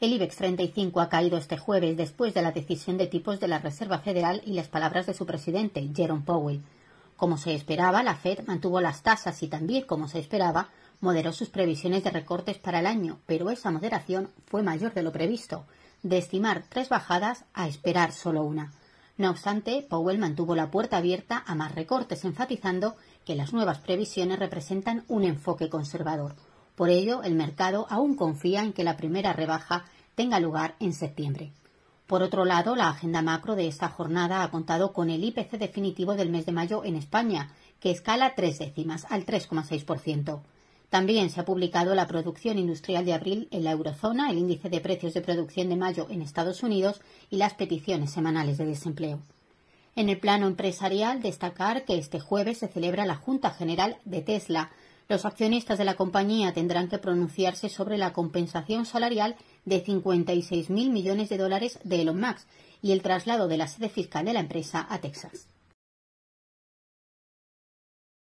El IBEX 35 ha caído este jueves después de la decisión de tipos de la Reserva Federal y las palabras de su presidente, Jerome Powell. Como se esperaba, la Fed mantuvo las tasas y también, como se esperaba, moderó sus previsiones de recortes para el año, pero esa moderación fue mayor de lo previsto, de estimar tres bajadas a esperar solo una. No obstante, Powell mantuvo la puerta abierta a más recortes, enfatizando que las nuevas previsiones representan un enfoque conservador. Por ello, el mercado aún confía en que la primera rebaja tenga lugar en septiembre. Por otro lado, la agenda macro de esta jornada ha contado con el IPC definitivo del mes de mayo en España, que escala tres décimas al 3,6%. También se ha publicado la producción industrial de abril en la eurozona, el índice de precios de producción de mayo en Estados Unidos y las peticiones semanales de desempleo. En el plano empresarial, destacar que este jueves se celebra la Junta General de Tesla, los accionistas de la compañía tendrán que pronunciarse sobre la compensación salarial de 56.000 millones de dólares de Elon Musk y el traslado de la sede fiscal de la empresa a Texas.